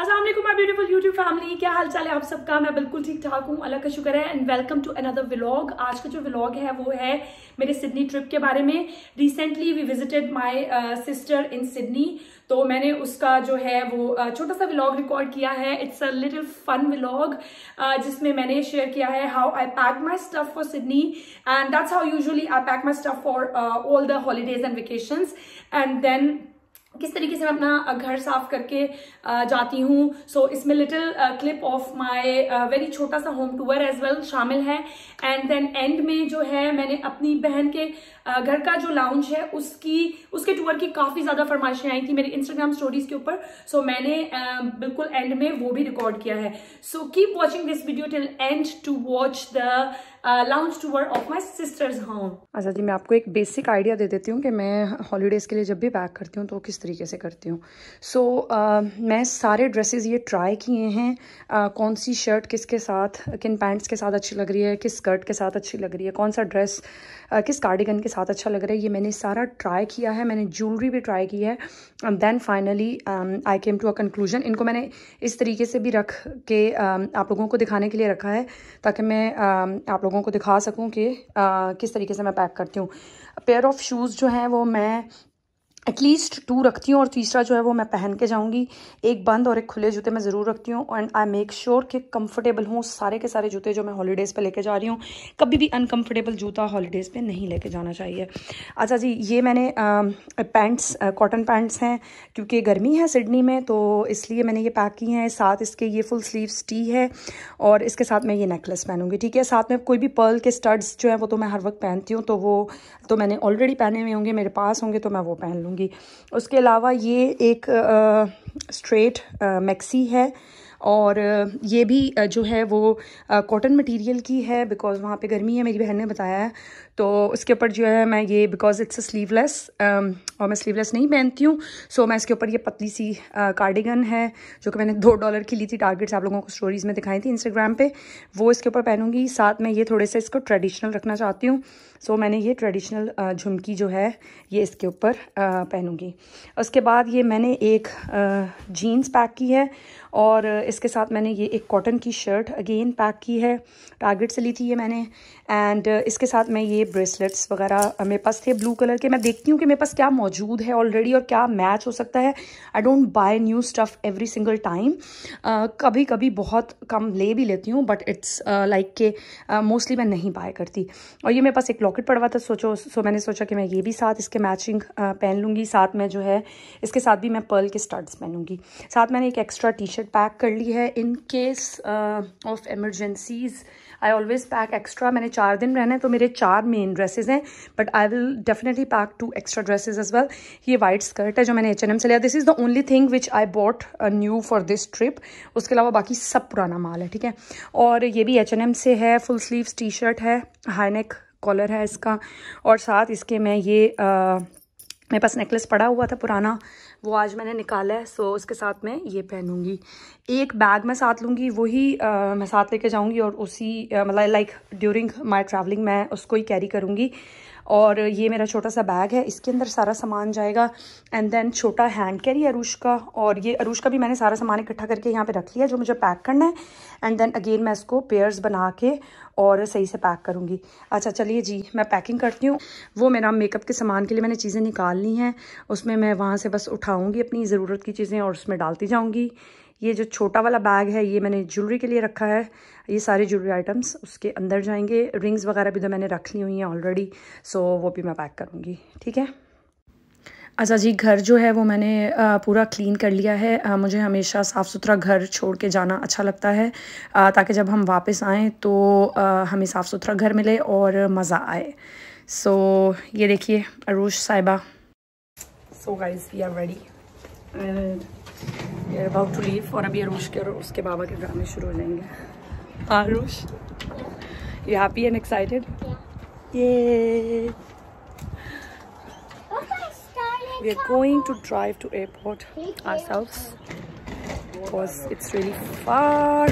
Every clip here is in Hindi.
असल माई ब्यूटीफुल यूट्यूब फैमिली क्या हाल चाल है आप सबका मैं बिल्कुल ठीक ठाक हूँ अल्लाह का शुक्र है and welcome to another vlog आज का जो व्लॉग है वो है मेरे सिडनी ट्रिप के बारे में recently we visited my sister in Sydney तो मैंने उसका जो है वो uh, छोटा सा व्लॉग रिकॉर्ड किया है it's a little fun vlog जिसमें मैंने शेयर किया है how I pack my stuff for Sydney and that's how usually I pack my stuff for all the holidays and vacations and then किस तरीके से मैं अपना घर साफ करके जाती हूँ सो so, इसमें little clip of my very छोटा सा होम टूअर एज वेल शामिल है एंड देन एंड में जो है मैंने अपनी बहन के घर का जो लाउंज है उसकी उसके टूअर की काफ़ी ज़्यादा फरमाइशें आई थी मेरी इंस्टाग्राम स्टोरीज के ऊपर सो so, मैंने uh, बिल्कुल एंड में वो भी रिकॉर्ड किया है so keep watching this video till end to watch the lounge tour of my sister's home अच्छा जी मैं आपको एक बेसिक आइडिया दे देती हूँ कि मैं हॉलीडेज़ के लिए जब भी पैक करती हूँ तो किस तरीके से करती हूँ सो so, uh, मैं सारे ड्रेसेस ये ट्राई किए हैं uh, कौन सी शर्ट किसके साथ किन पैंट्स के साथ अच्छी लग रही है किस स्कर्ट के साथ अच्छी लग रही है कौन सा ड्रेस uh, किस कार्डिगन के साथ अच्छा लग रहा है ये मैंने सारा ट्राई किया है मैंने ज्वेलरी भी ट्राई की है and then finally I came to a conclusion इनको मैंने इस तरीके से भी रख के uh, आप लोगों को दिखाने के लिए रखा है ताकि मैं uh, आप लोगों लोगों को दिखा सकूँ कि किस तरीके से मैं पैक करती हूँ पेयर ऑफ़ शूज़ जो हैं वो मैं एटलीस्ट टू रखती हूँ और तीसरा जो है वो मैं पहन के जाऊँगी एक बंद और एक खुले जूते मैं ज़रूर रखती हूँ एंड आई मेक श्योर कि कंफर्टेबल हूँ सारे के सारे जूते जो मैं हॉलीडेज़ पे लेके जा रही हूँ कभी भी अनकंफर्टेबल जूता हॉलीडेज़ पे नहीं लेके जाना चाहिए अच्छा जी ये मैंने पैंट्स कॉटन पैंट्स हैं क्योंकि गर्मी है सिडनी में तो इसलिए मैंने ये पैक की हैं साथ इसके ये फुल स्लीवस टी है और इसके साथ मैं ये नेकलेस पहनूंगी ठीक है साथ में कोई भी पर्ल के स्टड्स जो है वो तो मैं हर वक्त पहनती हूँ तो वो तो मैंने ऑलरेडी पहने हुए होंगे मेरे पास होंगे तो मैं वो पहन लूँगी दूँगी उसके अलावा ये एक स्ट्रेट मैक्सी है और ये भी जो है वो कॉटन मटेरियल की है बिकॉज़ वहाँ पे गर्मी है मेरी बहन ने बताया है तो उसके ऊपर जो है मैं ये बिकॉज इट्स स्लीवलेस और मैं स्लीवलेस नहीं पहनती हूँ सो so, मैं इसके ऊपर ये पतली सी कार्डिगन uh, है जो कि मैंने दो डॉलर की ली थी टारगेट्स आप लोगों को स्टोरीज़ में दिखाई थी इंस्टाग्राम पे वो इसके ऊपर पहनूंगी साथ में ये थोड़े से इसको ट्रेडिशनल रखना चाहती हूँ सो so, मैंने ये ट्रेडिशनल uh, झुमकी uh, जो है ये इसके ऊपर uh, पहनूंगी उसके बाद ये मैंने एक जीन्स uh, पैक की है और इसके साथ मैंने ये एक कॉटन की शर्ट अगेन पैक की है टारगेट से ली थी ये मैंने एंड uh, इसके साथ मैं ये ब्रेसलेट्स वगैरह uh, मेरे पास थे ब्लू कलर के मैं देखती हूँ कि मेरे पास क्या मौजूद है ऑलरेडी और क्या मैच हो सकता है I don't buy new stuff every single time कभी कभी बहुत कम ले भी लेती हूँ बट इट्स लाइक के मोस्टली मैं नहीं बाय करती और ये मेरे पास एक लॉकेट पड़वा हुआ था सोचो सो मैंने सोचा कि मैं ये भी साथ इसके मैचिंग uh, पहन लूँगी साथ में जो है इसके साथ भी मैं पर्ल के स्टड्स पहनूँगी साथ मैंने एक एक्स्ट्रा टी शर्ट पैक कर ली है in case of emergencies I always pack extra मैंने चार दिन रहना है तो मेरे चार मेन ड्रेसेज हैं but I will definitely pack two extra dresses as well ये वाइट स्कर्ट है जो मैंने एच H&M एम से लिया this is the only thing which I bought new for this trip उसके अलावा बाकी सब पुराना माल है ठीक है और ये भी एच एन एम से है फुल स्लीव टी शर्ट है हाई नेक कॉलर है इसका और साथ इसके मैं ये आ, uh, मेरे पास नेकलेस पड़ा हुआ था पुराना वो आज मैंने निकाला है सो उसके साथ मैं ये पहनूंगी एक बैग मैं साथ लूँगी वही मैं साथ लेके जाऊँगी और उसी मतलब लाइक ड्यूरिंग माई ट्रैवलिंग मैं उसको ही कैरी करूँगी और ये मेरा छोटा सा बैग है इसके अंदर सारा सामान जाएगा एंड देन छोटा हैंड कैरी अरूश का और ये अरूश का भी मैंने सारा सामान इकट्ठा करके यहाँ पे रख लिया जो मुझे पैक करना है एंड देन अगेन मैं इसको पेयर्स बना के और सही से पैक करूँगी अच्छा चलिए जी मैं पैकिंग करती हूँ वो मेरा मेकअप के सामान के लिए मैंने चीज़ें निकालनी हैं उसमें मैं वहाँ से बस उठाऊँगी अपनी ज़रूरत की चीज़ें और उसमें डालती जाऊँगी ये जो छोटा वाला बैग है ये मैंने ज्वेलरी के लिए रखा है ये सारे ज्वेलरी आइटम्स उसके अंदर जाएंगे रिंग्स वगैरह भी तो मैंने रख ली हुई हैं ऑलरेडी सो वो भी मैं पैक करूँगी ठीक है अच्छा जी घर जो है वो मैंने पूरा क्लीन कर लिया है मुझे हमेशा साफ़ सुथरा घर छोड़ के जाना अच्छा लगता है ताकि जब हम वापस आएँ तो हमें साफ़ सुथरा घर मिले और मज़ा आए सो so, ये देखिए अरूश साहिबा so guys we are ready about to leave और अभी अरूश के और उसके बाबा के ड्रामे शुरू हो जाएंगे Arush you happy and excited ये we are going to drive to airport ourselves because it's really far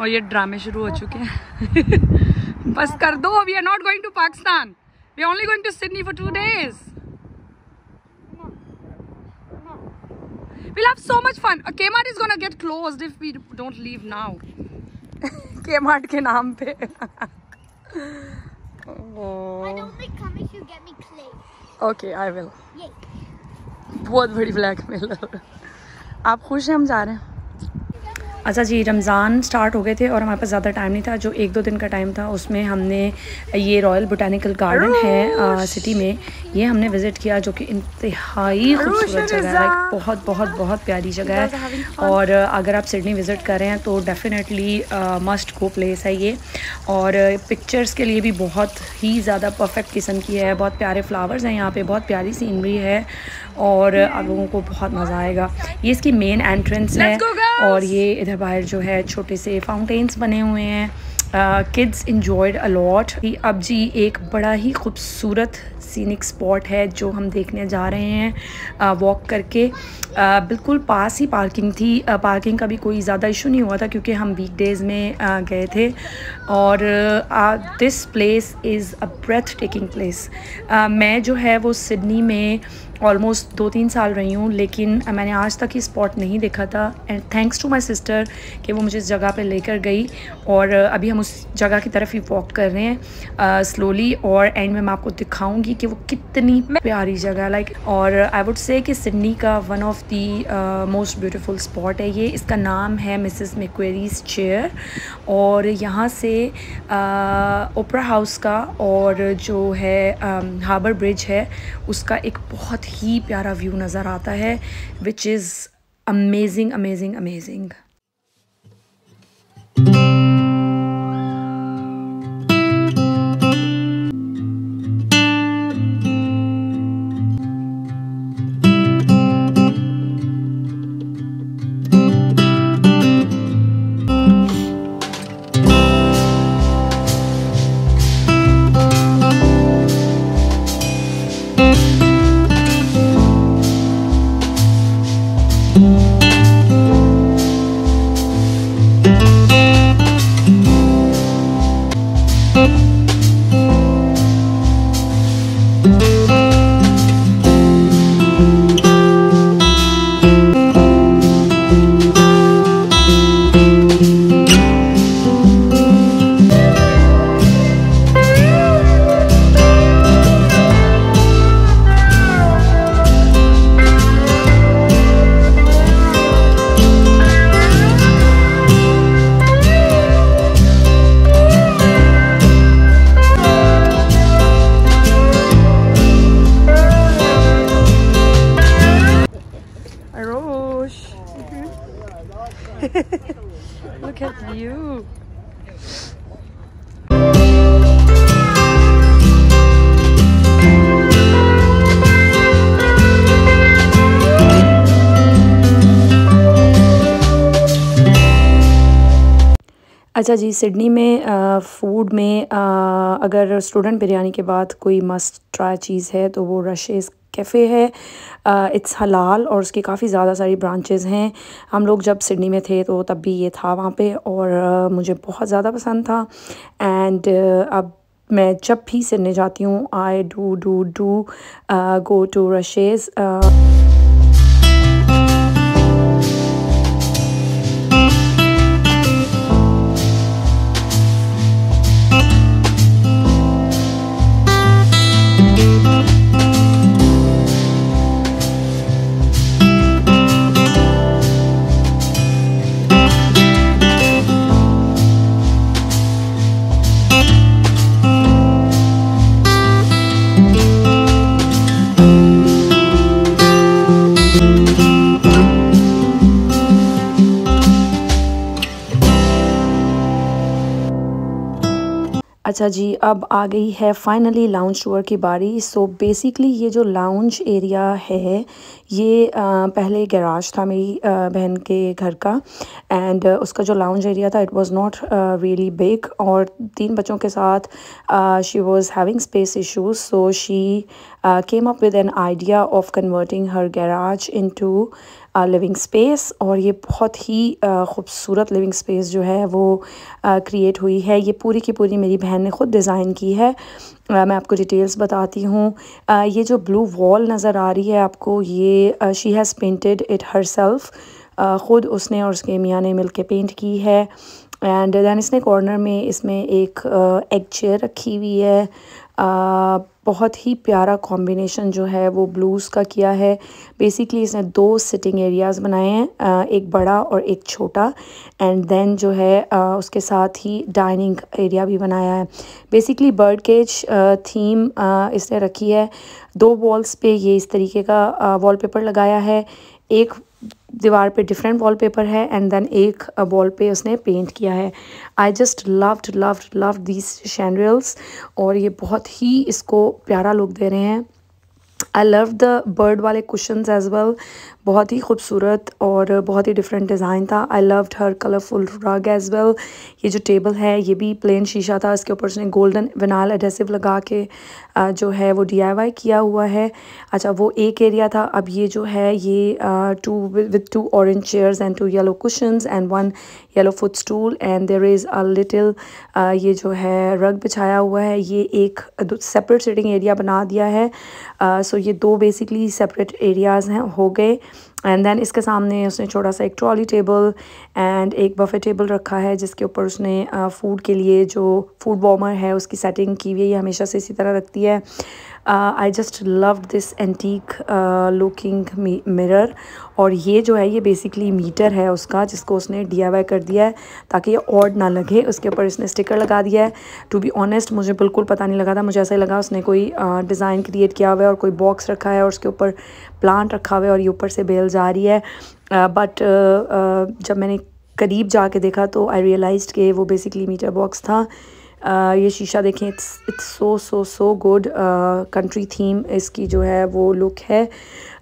और ये ड्रामे शुरू हो चुके हैं बस कर दो we are not going to Pakistan we are only going to Sydney for two days We'll have so much fun. Kmart is gonna get closed if we don't leave now. Kmart के नाम पे. oh. I don't think come if you get me clay. Okay, I will. Yay. बहुत बड़ी ब्लैकमेल आप खुश हैं हम जा रहे हैं अच्छा जी रमज़ान स्टार्ट हो गए थे और हमारे पास ज़्यादा टाइम नहीं था जो एक दो दिन का टाइम था उसमें हमने ये रॉयल बोटानिकल गार्डन है आ, सिटी में ये हमने विज़िट किया जो कि इंतहाई खूबसूरत जगह है बहुत बहुत बहुत प्यारी जगह है और अगर आप सिडनी विज़िट करें तो डेफ़िनेटली मस्ट गो प्लेस है ये और पिक्चर्स uh, के लिए भी बहुत ही ज़्यादा परफेक्ट किस्म की है बहुत प्यारे फ्लावर्स हैं यहाँ पे बहुत प्यारी सीनरी है और आप hmm। लोगों को बहुत मज़ा आएगा ये इसकी मेन एंट्रेंस है और ये इधर बाहर जो है छोटे से फाउंटेन्स बने हुए हैं किड्स इन्जॉयड अलॉट अब जी एक बड़ा ही खूबसूरत सीनिक स्पॉट है जो हम देखने जा रहे हैं वॉक uh, करके आ, uh, बिल्कुल पास ही पार्किंग थी आ, uh, पार्किंग का भी कोई ज़्यादा इशू नहीं हुआ था क्योंकि हम वीक डेज़ में गए थे और this place is a breathtaking place मैं जो है वो सिडनी में ऑलमोस्ट दो तीन साल रही हूँ लेकिन मैंने आज तक ये स्पॉट नहीं देखा था and thanks to my sister कि वो मुझे इस जगह पर लेकर गई और अभी हम उस जगह की तरफ ही वॉक कर रहे हैं स्लोली uh, और एंड में मैं आपको दिखाऊंगी कि वो कितनी प्यारी जगह लाइक like, और आई वुड से कि सिडनी का one of the most beautiful spot है ये इसका नाम है मिसिस मेक्वेरीज चेयर और यहाँ से ओपरा uh, हाउस का और जो है हार्बर um, ब्रिज है उसका एक बहुत ही प्यारा व्यू नज़र आता है which is amazing amazing amazing अच्छा जी सिडनी में फ़ूड में आ, अगर स्टूडेंट बिरयानी के बाद कोई मस्ट ट्राई चीज़ है तो वो रशेज़ कैफ़े है इट्स हलाल और उसके काफ़ी ज़्यादा सारी ब्रांचेज़ हैं हम लोग जब सिडनी में थे तो तब भी ये था वहाँ पे और मुझे बहुत ज़्यादा पसंद था एंड अब मैं जब भी सिडनी जाती हूँ I do do do go to rushes अच्छा जी अब आ गई है फाइनली लाउंज टूर की बारी सो बेसिकली ये जो लाउंज एरिया है ये आ, पहले गैराज था मेरी बहन के घर का एंड उसका जो लाउंज एरिया था it was not really big और तीन बच्चों के साथ she was having space issues so she uh, came up with an idea of converting her garage into a living space और ये बहुत ही uh, खूबसूरत living space जो है वो uh, create हुई है ये पूरी की पूरी मेरी बहन ने ख़ुद डिज़ाइन की है uh, मैं आपको डिटेल्स बताती हूँ ये जो ब्लू वॉल नज़र आ रही है आपको ये she has painted it herself ख़ुद उसने और उसके मियाँ ने मिल के पेंट की है एंड दैन इसने कॉर्नर में इसमें एक एग चेयर रखी हुई है बहुत ही प्यारा कॉम्बिनेशन जो है वो ब्लूज़ का किया है बेसिकली इसने दो सिटिंग एरियाज़ बनाए हैं एक बड़ा और एक छोटा एंड देन जो है उसके साथ ही डाइनिंग एरिया भी बनाया है बेसिकली बर्ड केज थीम इसने रखी है दो वॉल्स पे ये इस तरीके का वॉलपेपर लगाया है एक दीवार पे डिफरेंट वॉलपेपर है एंड देन एक वॉल uh, पे उसने पेंट किया है I just loved loved love these chandeliers और ये बहुत ही इसको प्यारा लुक दे रहे हैं आई लव द बर्ड वाले कुशन एज वेल बहुत ही खूबसूरत और बहुत ही डिफरेंट डिज़ाइन था I loved her colourful rug as well ये जो टेबल है ये भी प्लेन शीशा था इसके ऊपर उसने गोल्डन विनाल एडेसिव लगा के जो है वो डी किया हुआ है अच्छा वो एक एरिया था अब ये जो है ये two with two orange chairs and two yellow cushions and one yellow foot stool and there is a little ये जो है रग बिछाया हुआ है ये एक सेपरेट सिटिंग एरिया बना दिया है सो uh, so ये दो बेसिकली सेपरेट एरियाज़ हैं हो गए एंड देन इसके सामने उसने छोटा सा एक ट्रॉली टेबल एंड एक बफे टेबल रखा है जिसके ऊपर उसने फूड के लिए जो फूड वॉमर है उसकी सेटिंग की हुई है हमेशा से इसी तरह रखती है uh, I just loved this antique uh, looking mirror और ये जो है ये बेसिकली मीटर है उसका जिसको उसने डी कर दिया है ताकि ये ऑड ना लगे उसके ऊपर इसने स्टिकर लगा दिया है टू बी ऑनेस्ट मुझे बिल्कुल पता नहीं लगा था मुझे ऐसा ही लगा उसने कोई डिज़ाइन uh, क्रिएट किया हुआ है और कोई बॉक्स रखा है और उसके ऊपर प्लांट रखा हुआ है और ये ऊपर से बेल जा रही है बट uh, uh, uh, जब मैंने करीब जाके देखा तो आई रियलाइज़ के वो बेसिकली मीटर बॉक्स था ये शीशा देखें it's it's so so so good country theme इसकी जो है वो लुक है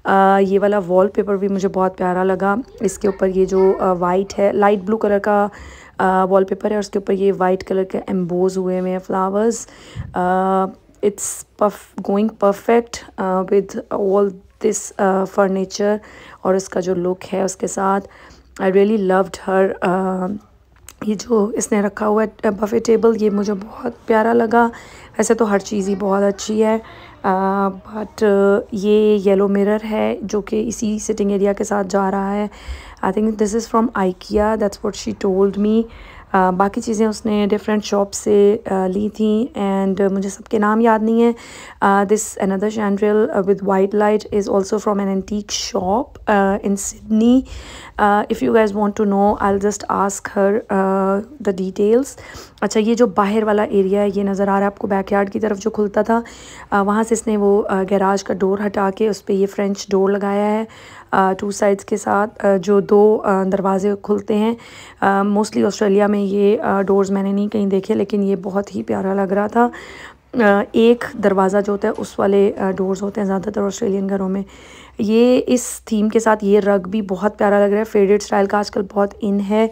आ, ये वाला वॉलपेपर भी मुझे बहुत प्यारा लगा इसके ऊपर ये जो वाइट है लाइट ब्लू कलर का वॉल पेपर है और उसके ऊपर ये वाइट कलर के एम्बोज हुए हुए हैं flowers it's puff going perfect with all this furniture और इसका जो लुक है उसके साथ आई रियली लव्ड हर ये जो इसने रखा हुआ है बफ़े टेबल ये मुझे बहुत प्यारा लगा वैसे तो हर चीज़ ही बहुत अच्छी है बट ये येलो मिरर है जो कि इसी सिटिंग एरिया के साथ जा रहा है I think this is from IKEA that's what she told me बाकी चीज़ें उसने डिफरेंट शॉप से ली थी एंड मुझे सबके नाम याद नहीं है this another chandelier with white light is also from an antique shop in Sydney if you guys want to know I just ask her the details अच्छा ये जो बाहर वाला एरिया है ये नज़र आ रहा है आपको बैकयार्ड की तरफ जो खुलता था uh, वहाँ से इसने वो गैराज का डोर हटा के उस पर ये फ्रेंच डोर लगाया है टू uh, साइड्स के साथ uh, जो दो दरवाज़े खुलते हैं मोस्टली ऑस्ट्रेलिया में ये डोर्स मैंने नहीं कहीं देखे लेकिन ये बहुत ही प्यारा लग रहा था एक दरवाज़ा जो होता है उस वाले डोर्स होते हैं ज़्यादातर ऑस्ट्रेलियन घरों में ये इस थीम के साथ ये रग भी बहुत प्यारा लग रहा है फेडेड स्टाइल का आजकल बहुत इन है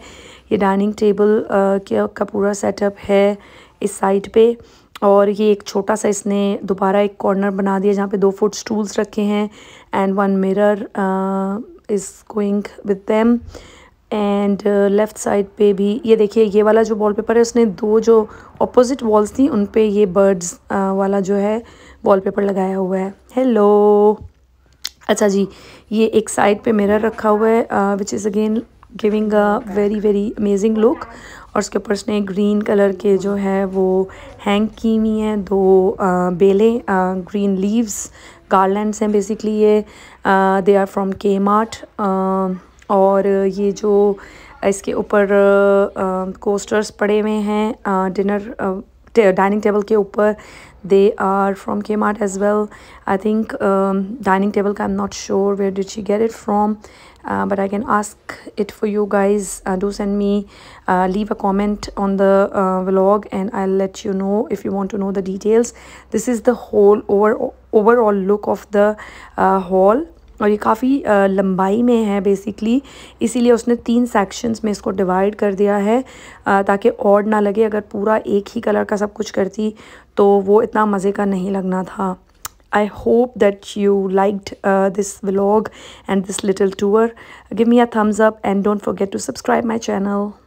ये डाइनिंग टेबल का पूरा सेटअप है इस साइड पे और ये एक छोटा सा इसने दोबारा एक कॉर्नर बना दिया जहाँ पे दो फुट स्टूल्स रखे हैं and one mirror is going with them and left side पे भी ये देखिए ये वाला जो पेपर है उसने दो जो अपोजिट वॉल्स थी उन पे ये बर्ड्स uh, वाला जो है वॉलपेपर लगाया हुआ है हेलो अच्छा जी ये एक साइड पे मिरर रखा हुआ है which is again giving a very very amazing look और उसके ऊपर उसने ग्रीन कलर के जो है वो हैंग की हुई हैं दो आ, uh, बेलें ग्रीन लीव्स गार्लैंड्स हैं बेसिकली ये they are from Kmart और ये जो इसके ऊपर कोस्टर्स पड़े हुए हैं डिनर डाइनिंग टेबल के ऊपर they are from Kmart as well I think dining table का I am not sure where did she get it from but I can ask it for you guys do send me leave a comment on the vlog and I let you know if you want to know the details this is the whole over overall look of the hall और ये काफ़ी लंबाई में है बेसिकली इसीलिए उसने तीन सेक्शंस में इसको डिवाइड कर दिया है ताकि और ना लगे अगर पूरा एक ही कलर का सब कुछ करती तो वो इतना मज़े का नहीं लगना था I hope that you liked uh, this vlog and this little tour. Give me a thumbs up and don't forget to subscribe my channel.